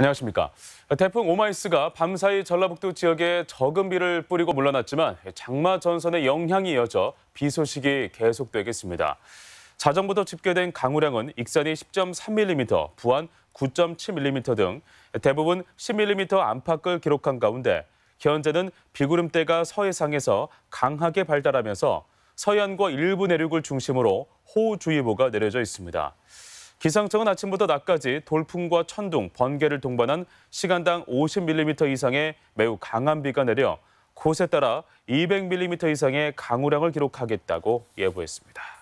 안녕하십니까. 태풍 오마이스가 밤사이 전라북도 지역에 적은 비를 뿌리고 물러났지만 장마 전선의 영향이 이어져 비 소식이 계속되겠습니다. 자정부터 집계된 강우량은 익산이 10.3mm, 부안 9.7mm 등 대부분 10mm 안팎을 기록한 가운데 현재는 비구름대가 서해상에서 강하게 발달하면서 서해안과 일부 내륙을 중심으로 호우주의보가 내려져 있습니다. 기상청은 아침부터 낮까지 돌풍과 천둥, 번개를 동반한 시간당 50mm 이상의 매우 강한 비가 내려 곳에 따라 200mm 이상의 강우량을 기록하겠다고 예보했습니다.